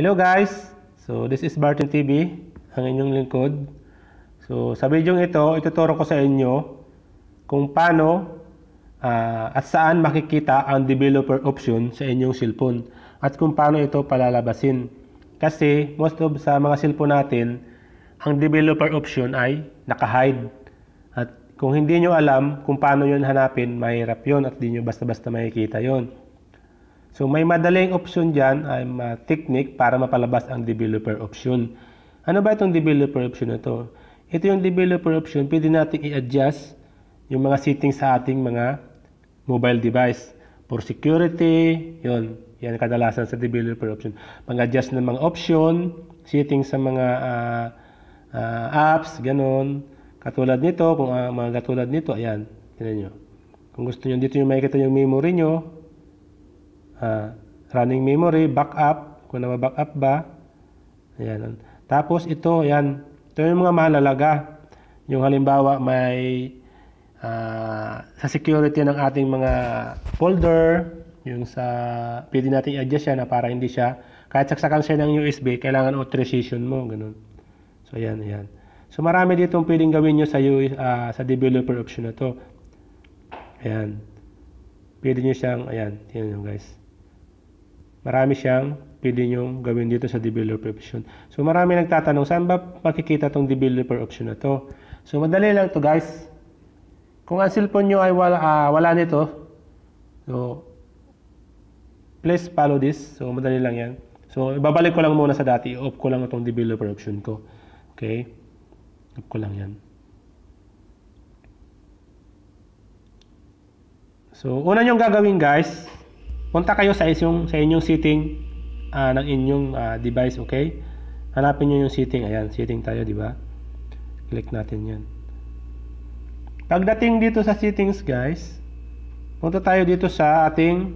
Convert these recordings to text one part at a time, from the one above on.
Hello guys! So this is Barton TV, ang inyong lingkod. So sa video ito, ituturo ko sa inyo kung paano uh, at saan makikita ang developer option sa inyong cellphone at kung paano ito palalabasin. Kasi most of sa mga cellphone natin, ang developer option ay nakahide. At kung hindi nyo alam kung paano yon hanapin, mahirap yon at hindi nyo basta-basta makikita yon. So may madaling option dyan ay uh, technique para mapalabas ang developer option. Ano ba itong developer option na to? Ito yung developer option, pwede natin i-adjust yung mga settings sa ating mga mobile device. For security, yun. yan kadalasan sa developer option. Pag-adjust ng mga option, settings sa mga uh, uh, apps, ganun. Katulad nito, kung uh, mga katulad nito, ayan, tignan nyo. Kung gusto nyo, dito nyo makikita yung memory nyo, uh, running memory, backup, kung nama-backup ba. Ayan. Tapos ito, ayan, ito yung mga mahalaga. Yung halimbawa may uh, sa security ng ating mga folder, yung sa pwede nating adjust yan na para hindi siya kahit saksakan siya ng USB, kailangan authorization mo, ganun. So ayan, ayan. So marami dito ang pwedeng gawin nyo sa, uh, sa developer option na to. Ayan. Pwede nyo siyang, ayan, tingnan nyo guys. Marami siyang pwede niyong gawin dito sa developer option. So marami nagtatanong, saan ba makikita tong developer option na to? So madali lang to guys. Kung ang cellphone nyo ay wala, uh, wala nito, so please follow this. So madali lang yan. So ibabalik ko lang muna sa dati. Off ko lang itong developer option ko. Okay? Off ko lang yan. So una nyong gagawin guys, punta kayo sa inyong, sa inyong setting uh, ah, ng inyong uh, device, okay? Hanapin niyo yung setting. Ayan, setting tayo, di ba? Click natin yan. Pagdating dito sa settings, guys, punta tayo dito sa ating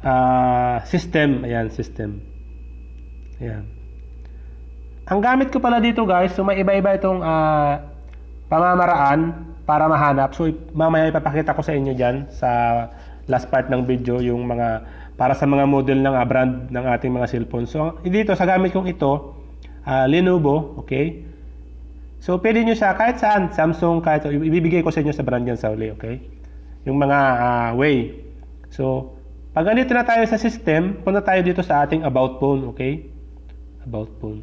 uh, system. Ayan, system. Ayan. Ang gamit ko pala dito, guys, so may iba-iba itong uh, pamamaraan para mahanap. So, mamaya ipapakita ko sa inyo dyan sa last part ng video yung mga para sa mga model ng uh, brand ng ating mga cellphone. So dito sa gamit kong ito, uh, Lenovo, okay? So pwede niyo siya kahit saan, Samsung kahit ibibigay ko sa inyo sa brand yan sa uli, okay? Yung mga uh, way. So pag andito na tayo sa system, punta tayo dito sa ating about phone, okay? About phone.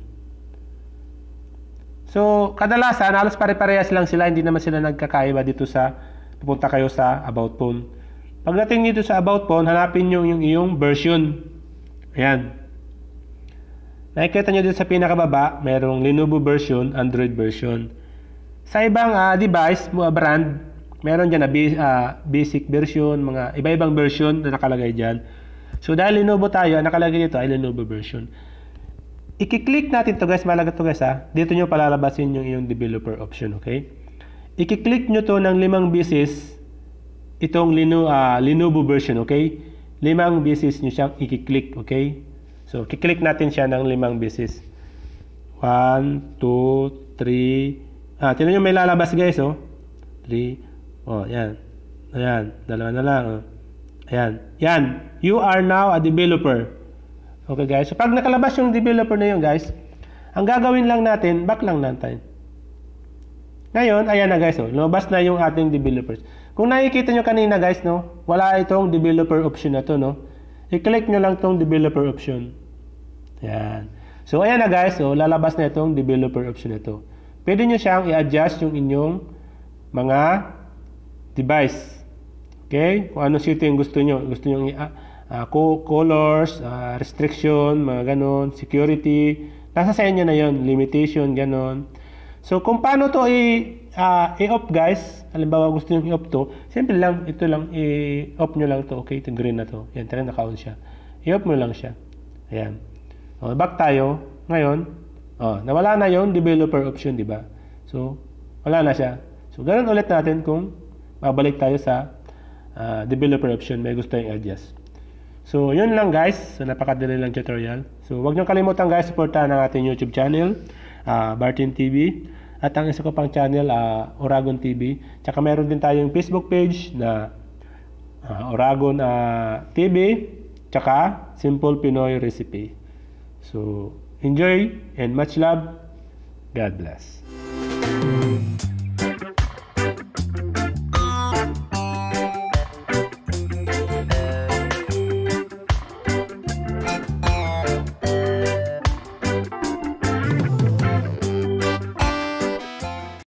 So kadalasan halos pare-parehas lang sila, hindi naman sila nagkakaiba dito sa pupunta kayo sa about phone. Pagdating dito sa about phone, hanapin nyo yung iyong version. Ayan. Nakikita nyo dito sa pinakababa, mayroong Lenovo version, Android version. Sa ibang uh, device, mga brand, meron dyan na uh, basic version, mga iba-ibang version na nakalagay dyan. So dahil Lenovo tayo, ang nakalagay dito ay Lenovo version. iki click natin to guys, malaga to guys ha. Ah. Dito nyo palalabasin yung iyong developer option, okay? iki click nyo to ng limang beses itong Lino, uh, ah, Lenovo version, okay? Limang beses nyo siyang i-click, okay? So, kiklik natin siya ng limang beses. 1, 2, 3. Ah, tinan nyo may lalabas guys, oh. 3. Oh, yan. Ayan. Dalawa na lang, oh. Ayan. Yan. You are now a developer. Okay guys. So, pag nakalabas yung developer na yun guys, ang gagawin lang natin, back lang natin. Ngayon, ayan na guys, oh. Lumabas na yung ating developers. Kung nakikita nyo kanina guys, no, wala itong developer option na to, no. I-click nyo lang itong developer option. Yan. So, ayan na guys, so, lalabas na itong developer option na to. Pwede nyo siyang i-adjust yung inyong mga device. Okay? Kung anong setting gusto nyo. Gusto nyo uh, colors, uh, restriction, mga ganon, security. Nasa sa inyo na yon limitation, ganon. So, kung paano to i- uh, i-off guys, halimbawa gusto niyo i-off to, simple lang, ito lang, i-off niyo lang to, okay, itong green na to. Yan, tara naka-on siya. I-off mo lang siya. Ayan. O, oh, back tayo. Ngayon, oh, nawala na yon developer option, di ba? So, wala na siya. So, ganun ulit natin kung babalik tayo sa uh, developer option, may gusto yung adjust. So, yun lang guys. So, napakadali lang tutorial. So, huwag niyo kalimutan guys, supportahan ang ating YouTube channel, uh, ah, Bartin TV. At ang isa ko pang channel, uh, Oragon TV. Tsaka meron din tayong Facebook page na uh, Oragon uh, ah, TV. Tsaka Simple Pinoy Recipe. So, enjoy and much love. God bless.